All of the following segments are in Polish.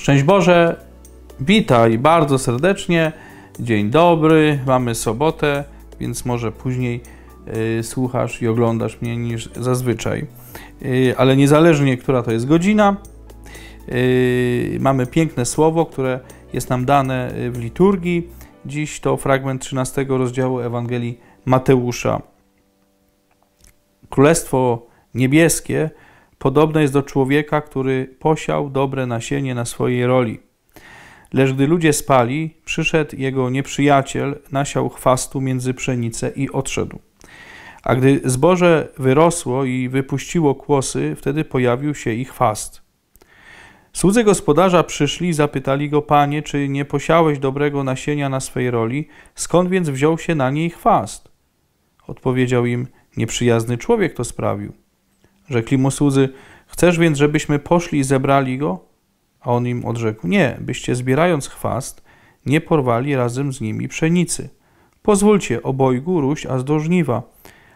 Szczęść Boże, witaj bardzo serdecznie. Dzień dobry, mamy sobotę, więc może później y, słuchasz i oglądasz mnie niż zazwyczaj. Y, ale niezależnie, która to jest godzina, y, mamy piękne słowo, które jest nam dane y, w liturgii. Dziś to fragment 13 rozdziału Ewangelii Mateusza. Królestwo niebieskie Podobne jest do człowieka, który posiał dobre nasienie na swojej roli. Lecz gdy ludzie spali, przyszedł jego nieprzyjaciel, nasiał chwastu między pszenicę i odszedł. A gdy zboże wyrosło i wypuściło kłosy, wtedy pojawił się ich chwast. Słudzy gospodarza przyszli i zapytali go, panie, czy nie posiałeś dobrego nasienia na swej roli, skąd więc wziął się na niej chwast? Odpowiedział im, nieprzyjazny człowiek to sprawił. Rzekli mu słudzy, chcesz więc, żebyśmy poszli i zebrali go? A on im odrzekł, nie, byście zbierając chwast, nie porwali razem z nimi pszenicy. Pozwólcie obojgu róść aż do żniwa.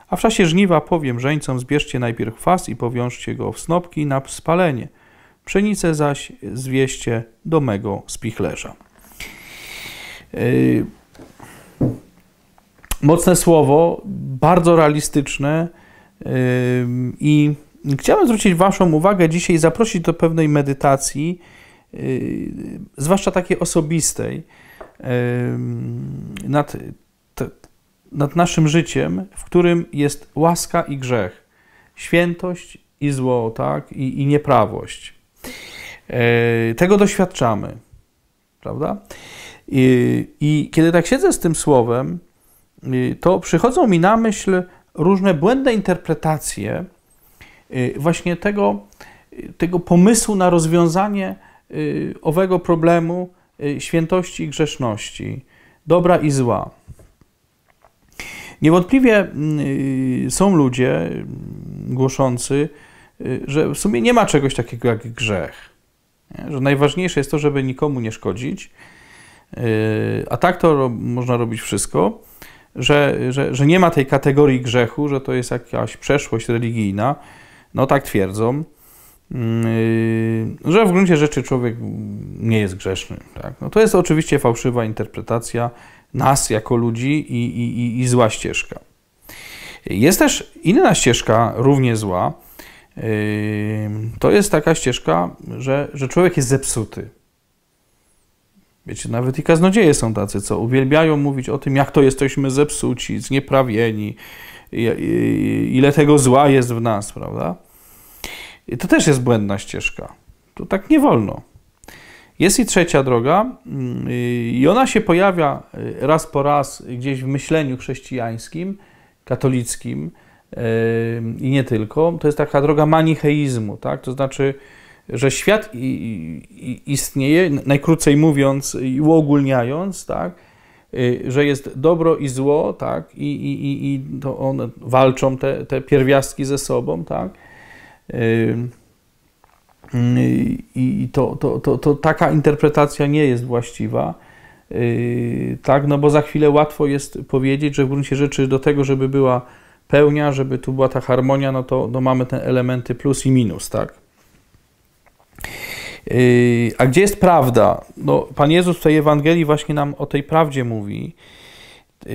A w czasie żniwa powiem żeńcom, zbierzcie najpierw chwast i powiążcie go w snopki na spalenie. Pszenicę zaś zwieście do mego spichlerza. Yy, mocne słowo, bardzo realistyczne yy... i Chciałem zwrócić Waszą uwagę dzisiaj i zaprosić do pewnej medytacji, yy, zwłaszcza takiej osobistej, yy, nad, nad naszym życiem, w którym jest łaska i grzech, świętość i zło, tak? I, i nieprawość. Yy, tego doświadczamy, prawda? I, I kiedy tak siedzę z tym słowem, to przychodzą mi na myśl różne błędne interpretacje, Y, właśnie tego, y, tego pomysłu na rozwiązanie y, owego problemu świętości i grzeszności, dobra i zła. Niewątpliwie są ludzie głoszący, że w sumie nie ma czegoś takiego jak grzech. Że najważniejsze jest to, żeby nikomu nie szkodzić, a tak to można robić wszystko, że, że, że nie ma tej kategorii grzechu, że to jest jakaś przeszłość religijna, no tak twierdzą, mm, y, że w gruncie rzeczy człowiek nie jest grzeszny. Tak? No to jest oczywiście fałszywa interpretacja nas jako ludzi i, i, i zła ścieżka. Jest też inna ścieżka, równie zła. Y, to jest taka ścieżka, że, że człowiek jest zepsuty. Wiecie, nawet i kaznodzieje są tacy, co uwielbiają mówić o tym, jak to jesteśmy zepsuci, znieprawieni, ile tego zła jest w nas, prawda? I to też jest błędna ścieżka. to tak nie wolno. Jest i trzecia droga, mm, i ona się pojawia y, raz po raz gdzieś w myśleniu chrześcijańskim, katolickim y, i nie tylko. To jest taka droga manicheizmu, tak? to znaczy, że świat istnieje, najkrócej mówiąc i uogólniając, tak? Y, że jest dobro i zło, tak? i, i, i to one walczą te, te pierwiastki ze sobą. Tak? I to, to, to, to taka interpretacja nie jest właściwa. Yy, tak, no bo za chwilę łatwo jest powiedzieć, że w gruncie rzeczy do tego, żeby była pełnia, żeby tu była ta harmonia, no to no mamy te elementy plus i minus, tak? Yy, a gdzie jest prawda? No, Pan Jezus w tej Ewangelii właśnie nam o tej prawdzie mówi. Yy,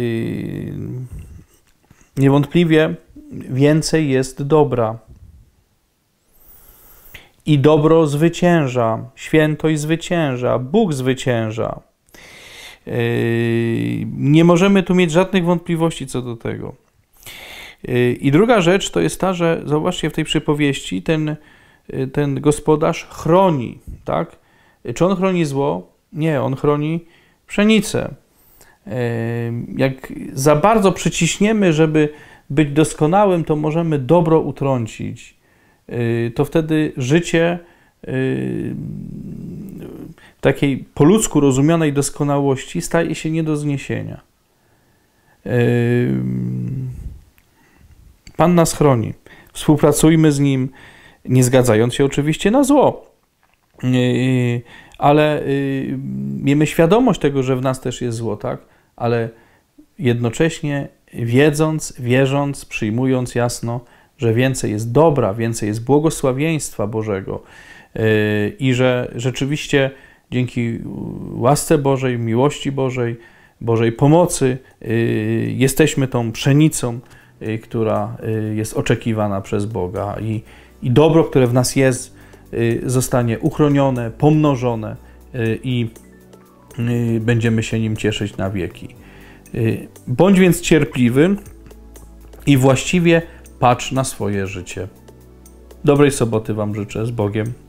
niewątpliwie więcej jest dobra. I dobro zwycięża, i zwycięża, Bóg zwycięża. Yy, nie możemy tu mieć żadnych wątpliwości co do tego. Yy, I druga rzecz to jest ta, że zobaczcie w tej przypowieści ten, yy, ten gospodarz chroni, tak? Czy on chroni zło? Nie, on chroni pszenicę. Jak za bardzo przyciśniemy, żeby być doskonałym, to możemy dobro utrącić. Y, to wtedy życie y, takiej po ludzku rozumianej doskonałości staje się nie do zniesienia. Y, Pan nas chroni. Współpracujmy z Nim, nie zgadzając się oczywiście na zło, ale miejmy świadomość tego, że w nas też jest zło, tak? Ale jednocześnie wiedząc, wierząc, przyjmując jasno, że więcej jest dobra, więcej jest błogosławieństwa Bożego yy, i że rzeczywiście dzięki łasce Bożej, miłości Bożej, Bożej pomocy yy, jesteśmy tą pszenicą, yy, która jest oczekiwana przez Boga i, i dobro, które w nas jest, zostanie uchronione, pomnożone i będziemy się nim cieszyć na wieki. Bądź więc cierpliwy i właściwie patrz na swoje życie. Dobrej soboty Wam życzę z Bogiem.